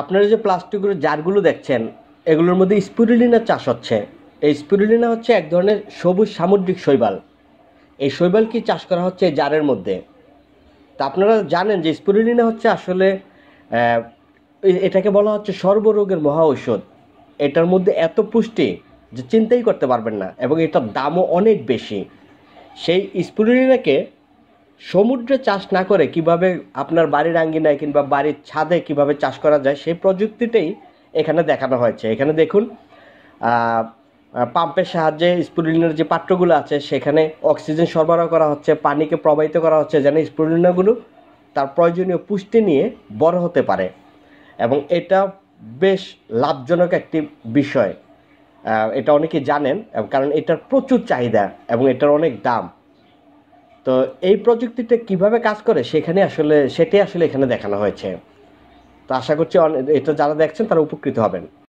আপনারা যে প্লাস্টিকের জারগুলো দেখছেন এগুলোর মধ্যে স্পিরুলিনা চাষ হচ্ছে এই স্পিরুলিনা হচ্ছে এক ধরনের সবুজ সামুদ্রিক শৈবাল এই শৈবালকে চাষ করা হচ্ছে জারের মধ্যে তা আপনারা জানেন যে স্পিরুলিনা হচ্ছে আসলে এটাকে বলা হচ্ছে সর্বরোগের মহা ঔষধ এটার মধ্যে এত পুষ্টি যে চিন্তাই করতে পারবেন না এবং এটার দামও অনেক বেশি সেই স্পিরুলিনাকে সমুদ্রে চাষ না করে কিভাবে আপনার বাড়ির আঙ্গিনায় কিংবা বাড়ির ছাদে কিভাবে চাষ করা যায় সেই প্রযুক্তিটাই এখানে দেখানো হয়েছে এখানে দেখুন পাম্পের সাহায্যে স্পুলিনের যে পাত্রগুলো আছে সেখানে অক্সিজেন সরবরাহ করা হচ্ছে পানিকে প্রবাহিত করা হচ্ছে যেন স্পুলিনাগুলো তার প্রয়োজনীয় পুষ্টি নিয়ে বড় হতে পারে এবং এটা বেশ লাভজনক একটি বিষয় এটা অনেকে জানেন কারণ এটার প্রচুর চাহিদা এবং এটার অনেক দাম তো এই প্রযুক্তিতে কিভাবে কাজ করে সেখানে আসলে সেটাই আসলে এখানে দেখানো হয়েছে তো আশা করছি এটা যারা দেখছেন তারা উপকৃত হবেন